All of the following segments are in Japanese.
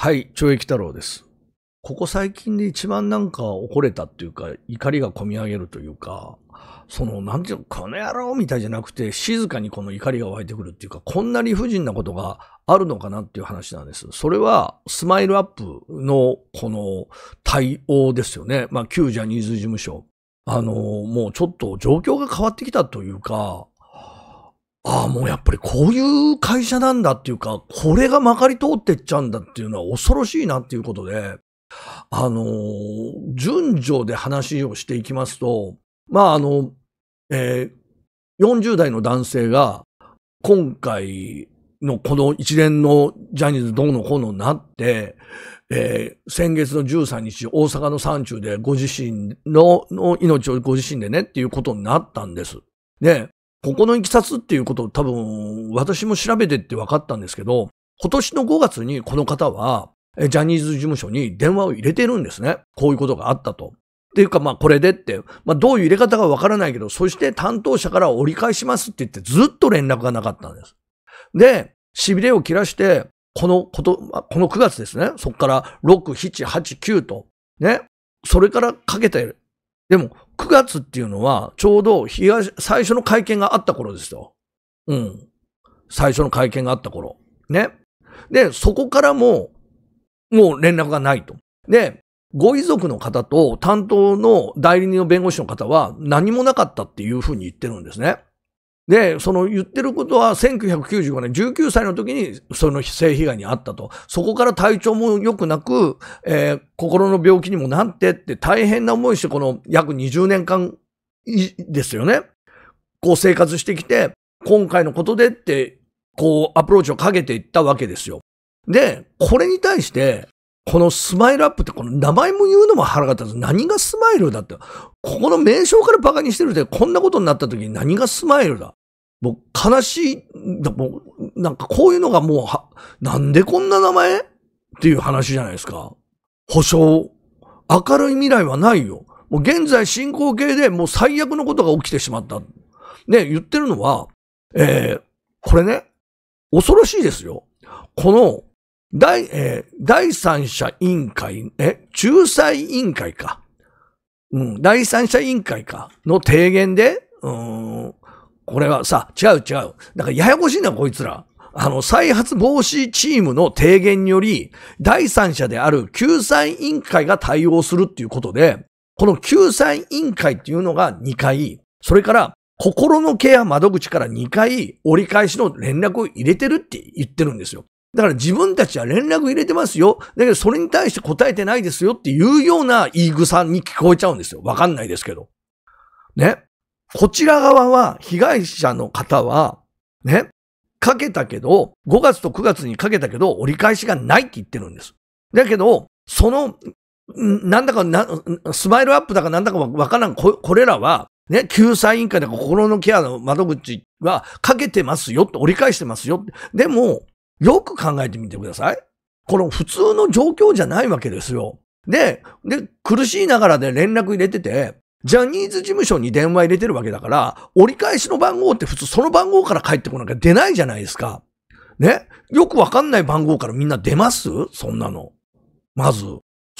はい、懲役太郎です。ここ最近で一番なんか怒れたっていうか、怒りがこみ上げるというか、その、なんていうの、この野郎みたいじゃなくて、静かにこの怒りが湧いてくるっていうか、こんな理不尽なことがあるのかなっていう話なんです。それは、スマイルアップのこの対応ですよね。まあ、旧ジャニーズ事務所。あの、もうちょっと状況が変わってきたというか、ああ、もうやっぱりこういう会社なんだっていうか、これがまかり通ってっちゃうんだっていうのは恐ろしいなっていうことで、あの順序で話をしていきますと、まあ、あの、えー、40代の男性が、今回のこの一連のジャニーズどうのこうのなって、えー、先月の13日、大阪の山中でご自身の命をご自身でねっていうことになったんです。で、ここのいきさつっていうことを多分私も調べてって分かったんですけど、今年の5月にこの方は、ジャニーズ事務所に電話を入れてるんですね。こういうことがあったと。っていうか、まあ、これでって、まあ、どういう入れ方かわからないけど、そして担当者から折り返しますって言って、ずっと連絡がなかったんです。で、痺れを切らして、このこと、この9月ですね。そこから6、7、8、9と、ね。それからかけてる。でも、9月っていうのは、ちょうど東、最初の会見があった頃ですよ。うん。最初の会見があった頃。ね。で、そこからも、もう連絡がないと。で、ご遺族の方と担当の代理人の弁護士の方は何もなかったっていうふうに言ってるんですね。で、その言ってることは1995年、19歳の時にその性被害に遭ったと。そこから体調も良くなく、えー、心の病気にもなってって大変な思いしてこの約20年間ですよね。こう生活してきて、今回のことでって、こうアプローチをかけていったわけですよ。で、これに対して、このスマイルアップってこの名前も言うのも腹が立つ。何がスマイルだって。ここの名称からバカにしてるってこんなことになった時に何がスマイルだ。もう悲しい、もうなんかこういうのがもうなんでこんな名前っていう話じゃないですか。保証。明るい未来はないよ。もう現在進行形でもう最悪のことが起きてしまった。ね、言ってるのは、えー、これね、恐ろしいですよ。この、第、えー、第三者委員会、え、仲裁委員会か。うん、第三者委員会か。の提言で、うん、これはさ、違う違う。だからややこしいな、こいつら。あの、再発防止チームの提言により、第三者である救済委員会が対応するっていうことで、この救済委員会っていうのが2回、それから心のケア窓口から2回折り返しの連絡を入れてるって言ってるんですよ。だから自分たちは連絡入れてますよ。だけどそれに対して答えてないですよっていうような言い草に聞こえちゃうんですよ。わかんないですけど。ね。こちら側は、被害者の方は、ね、かけたけど、5月と9月にかけたけど、折り返しがないって言ってるんです。だけど、その、なんだかスマイルアップだかなんだかわからんこ、これらは、ね、救済委員会だか心のケアの窓口はかけてますよって、折り返してますよって。でも、よく考えてみてください。この普通の状況じゃないわけですよ。で、で、苦しいながらで連絡入れてて、ジャニーズ事務所に電話入れてるわけだから、折り返しの番号って普通その番号から返ってこなきゃ出ないじゃないですか。ねよくわかんない番号からみんな出ますそんなの。まず。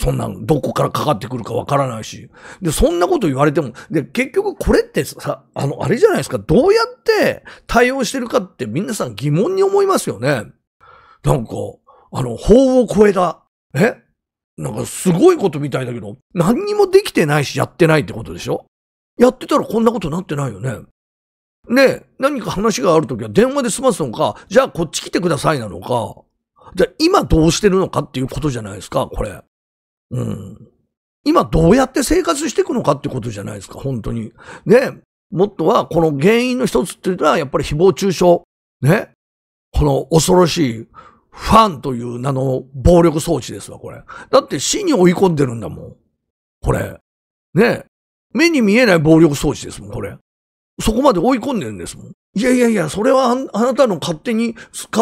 そんなの、どこからかかってくるかわからないし。で、そんなこと言われても、で、結局これってさ、あの、あれじゃないですか、どうやって対応してるかって皆さん疑問に思いますよね。なんか、あの、法を超えた、えなんかすごいことみたいだけど、何にもできてないしやってないってことでしょやってたらこんなことなってないよね。で、何か話があるときは電話で済ますのか、じゃあこっち来てくださいなのか、じゃあ今どうしてるのかっていうことじゃないですか、これ。うん。今どうやって生活していくのかってことじゃないですか、本当に。ね。もっとは、この原因の一つっていうのは、やっぱり誹謗中傷。ね。この恐ろしいファンという名の暴力装置ですわ、これ。だって死に追い込んでるんだもん。これ。ね目に見えない暴力装置ですもん、これ。そこまで追い込んでるんですもん。いやいやいや、それはあなたの勝手に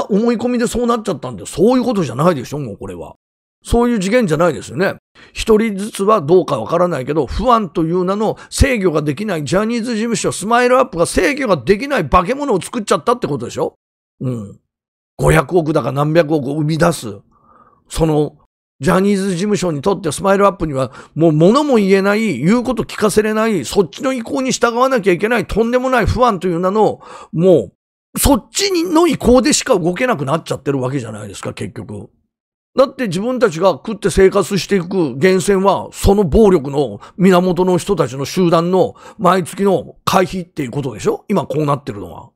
思い込みでそうなっちゃったんで、そういうことじゃないでしょ、もうこれは。そういう次元じゃないですよね。一人ずつはどうかわからないけど、不安という名の制御ができないジャニーズ事務所、スマイルアップが制御ができない化け物を作っちゃったってことでしょうん。500億だか何百億を生み出す、その、ジャニーズ事務所にとってスマイルアップには、もう物も言えない、言うこと聞かせれない、そっちの意向に従わなきゃいけない、とんでもない不安という名の、もう、そっちの意向でしか動けなくなっちゃってるわけじゃないですか、結局。だって自分たちが食って生活していく源泉は、その暴力の源の人たちの集団の毎月の会費っていうことでしょ今こうなってるのは。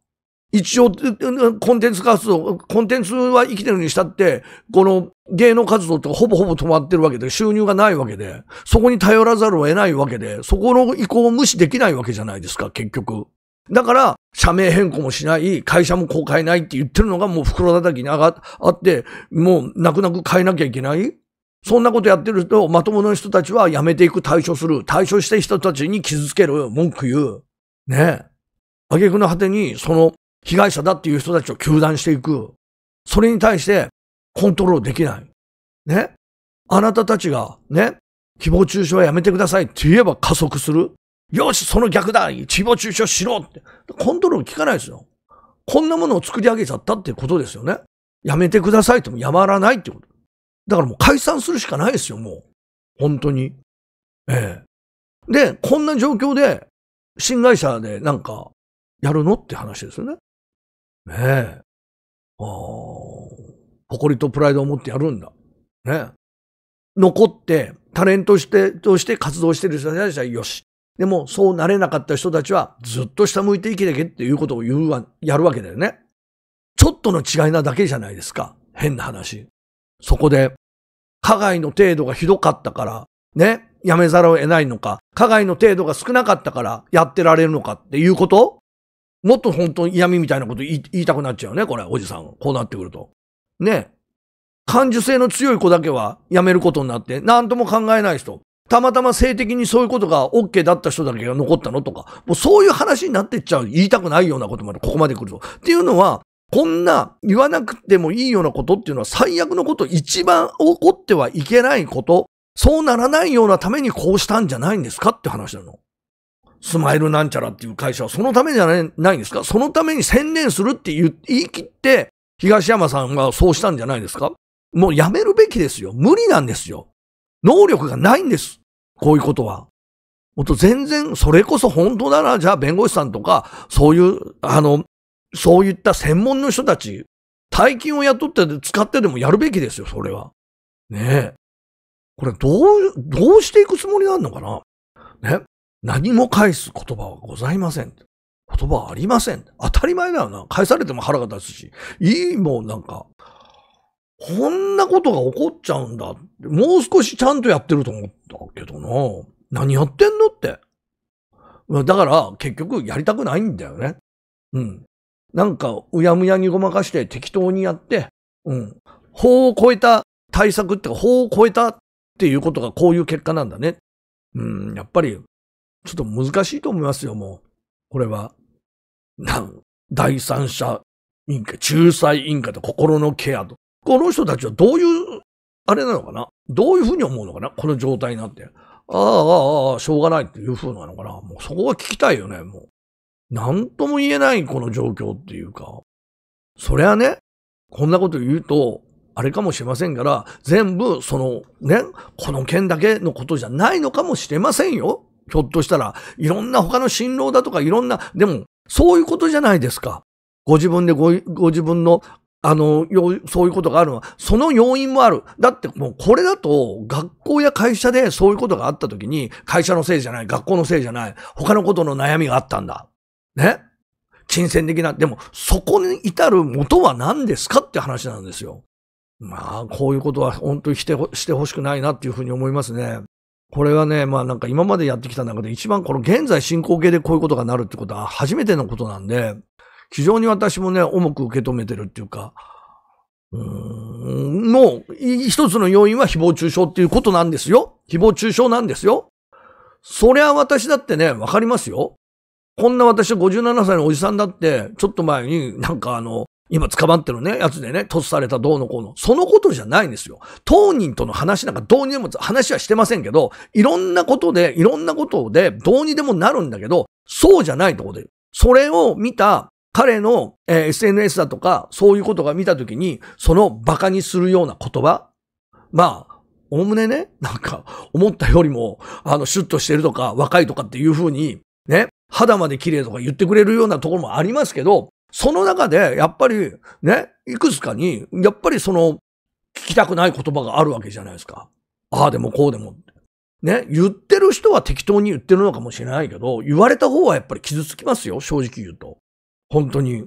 一応、コンテンツ活動、コンテンツは生きてるにしたって、この芸能活動ってほぼほぼ止まってるわけで、収入がないわけで、そこに頼らざるを得ないわけで、そこの意向を無視できないわけじゃないですか、結局。だから、社名変更もしない、会社も公開ないって言ってるのがもう袋叩きにがあって、もう泣く泣く変えなきゃいけないそんなことやってると、まともな人たちはやめていく、対処する。対処した人たちに傷つける、文句言う。ね挙句の果てに、その被害者だっていう人たちを糾弾していく。それに対してコントロールできない。ね。あなたたちが、ね、誹謗中傷はやめてくださいって言えば加速する。よし、その逆だ誹謗中傷しろって。コントロール効かないですよ。こんなものを作り上げちゃったってことですよね。やめてくださいってもやまらないってこと。だからもう解散するしかないですよ、もう。本当に。ええ。で、こんな状況で、新会社でなんか、やるのって話ですよね。ねえ。ああ、誇りとプライドを持ってやるんだ。ね。残って、タレントして、として活動してる人たちはよし。でも、そうなれなかった人たちは、ずっと下向いて生ききけっていうことを言うわ、やるわけだよね。ちょっとの違いなだけじゃないですか。変な話。そこで、加害の程度がひどかったから、ね、やめざるを得ないのか、加害の程度が少なかったからやってられるのかっていうこともっと本当に嫌味みたいなこと言いたくなっちゃうね、これ、おじさん。こうなってくると。ね。感受性の強い子だけはやめることになって、何とも考えない人。たまたま性的にそういうことが OK だった人だけが残ったのとか、もうそういう話になってっちゃう。言いたくないようなことまでここまで来ると。っていうのは、こんな言わなくてもいいようなことっていうのは最悪のこと、一番起こってはいけないこと、そうならないようなためにこうしたんじゃないんですかって話なの。スマイルなんちゃらっていう会社はそのためじゃないないんですかそのために専念するって言い切って、東山さんがそうしたんじゃないですかもうやめるべきですよ。無理なんですよ。能力がないんです。こういうことは。もっと全然、それこそ本当なら、じゃあ弁護士さんとか、そういう、あの、そういった専門の人たち、大金を雇って使ってでもやるべきですよ、それは。ねえ。これどう、どうしていくつもりなんのかなね。何も返す言葉はございません。言葉はありません。当たり前だよな。返されても腹が立つし。いいもん、なんか。こんなことが起こっちゃうんだ。もう少しちゃんとやってると思ったけどな。何やってんのって。だから、結局やりたくないんだよね。うん。なんか、うやむやにごまかして適当にやって、うん。法を超えた対策ってか、法を超えたっていうことがこういう結果なんだね。うん、やっぱり、ちょっと難しいと思いますよ、もう。これは。なん第三者委員会、仲裁委員会と心のケアと。この人たちはどういう、あれなのかなどういうふうに思うのかなこの状態になって。ああ、ああ、ああ、しょうがないっていうふうなのかなもうそこは聞きたいよね、もう。なんとも言えないこの状況っていうか。そりゃね、こんなこと言うと、あれかもしれませんから、全部そのね、この件だけのことじゃないのかもしれませんよ。ひょっとしたら、いろんな他の新労だとかいろんな、でも、そういうことじゃないですか。ご自分でご、ご自分の、あの、そういうことがあるのは、その要因もある。だってもうこれだと、学校や会社でそういうことがあった時に、会社のせいじゃない、学校のせいじゃない、他のことの悩みがあったんだ。ね金銭的な、でも、そこに至る元は何ですかって話なんですよ。まあ、こういうことは本当にしてしてほしくないなっていうふうに思いますね。これがね、まあなんか今までやってきた中で一番この現在進行形でこういうことがなるってことは初めてのことなんで、非常に私もね、重く受け止めてるっていうか、うーん、の、一つの要因は誹謗中傷っていうことなんですよ。誹謗中傷なんですよ。そりゃ私だってね、わかりますよ。こんな私は57歳のおじさんだって、ちょっと前になんかあの、今捕まってるね、やつでね、突されたどうのこうの。そのことじゃないんですよ。当人との話なんかどうにでも、話はしてませんけど、いろんなことで、いろんなことでどうにでもなるんだけど、そうじゃないとこで。それを見た彼の、えー、SNS だとか、そういうことが見たときに、その馬鹿にするような言葉まあ、おおむねね、なんか、思ったよりも、あの、シュッとしてるとか、若いとかっていうふうに、ね、肌まで綺麗とか言ってくれるようなところもありますけど、その中で、やっぱり、ね、いくつかに、やっぱりその、聞きたくない言葉があるわけじゃないですか。ああでもこうでも。ね、言ってる人は適当に言ってるのかもしれないけど、言われた方はやっぱり傷つきますよ、正直言うと。本当に。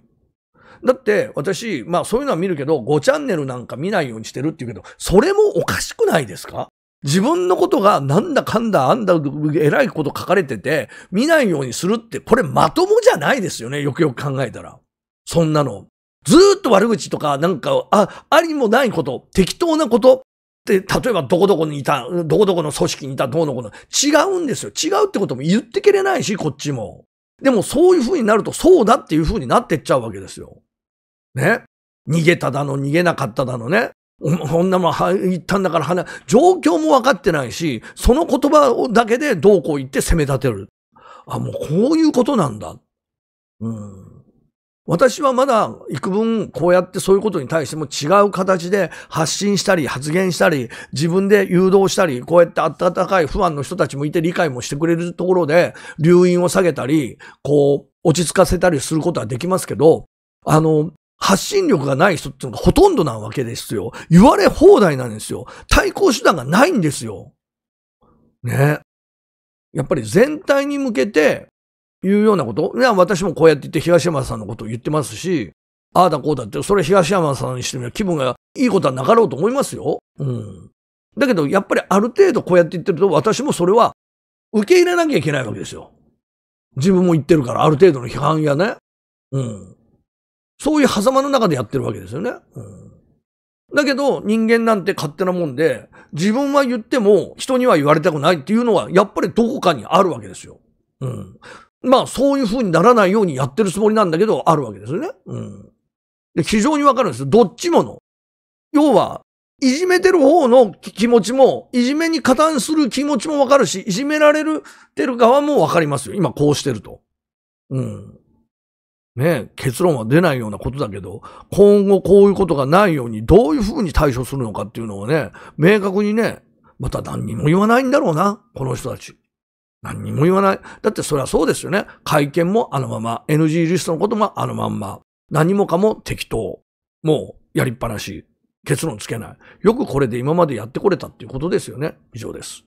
だって、私、まあそういうのは見るけど、5チャンネルなんか見ないようにしてるって言うけど、それもおかしくないですか自分のことがなんだかんだあんだ偉いこと書かれてて、見ないようにするって、これまともじゃないですよね、よくよく考えたら。そんなの。ずーっと悪口とか、なんか、あ、ありもないこと、適当なこと、って、例えばどこどこにいた、どこどこの組織にいた、どうのこの、違うんですよ。違うってことも言ってけれないし、こっちも。でもそういう風になると、そうだっていう風になってっちゃうわけですよ。ね。逃げただの、逃げなかっただのね。こんなもん言ったんだからな、状況も分かってないし、その言葉だけでどうこう言って攻め立てる。あ、もうこういうことなんだ。うん。私はまだ幾分こうやってそういうことに対しても違う形で発信したり発言したり自分で誘導したりこうやって温かい不安の人たちもいて理解もしてくれるところで留飲を下げたりこう落ち着かせたりすることはできますけどあの発信力がない人っていうのがほとんどなわけですよ。言われ放題なんですよ。対抗手段がないんですよ。ね。やっぱり全体に向けていうようなこといや、私もこうやって言って東山さんのことを言ってますし、ああだこうだって、それ東山さんにしてみれば気分がいいことはなかろうと思いますよ。うん。だけど、やっぱりある程度こうやって言ってると、私もそれは受け入れなきゃいけないわけですよ。自分も言ってるから、ある程度の批判やね。うん。そういう狭間の中でやってるわけですよね。うん。だけど、人間なんて勝手なもんで、自分は言っても人には言われたくないっていうのは、やっぱりどこかにあるわけですよ。うん。まあ、そういう風にならないようにやってるつもりなんだけど、あるわけですよね。うん。で、非常にわかるんですよ。どっちもの。要は、いじめてる方の気持ちも、いじめに加担する気持ちもわかるし、いじめられるてる側もわかりますよ。今こうしてると。うん。ね結論は出ないようなことだけど、今後こういうことがないようにどういうふうに対処するのかっていうのをね、明確にね、また何にも言わないんだろうな、この人たち。何にも言わない。だってそれはそうですよね。会見もあのまま、NG リストのこともあのまんま、何もかも適当。もうやりっぱなし。結論つけない。よくこれで今までやってこれたっていうことですよね。以上です。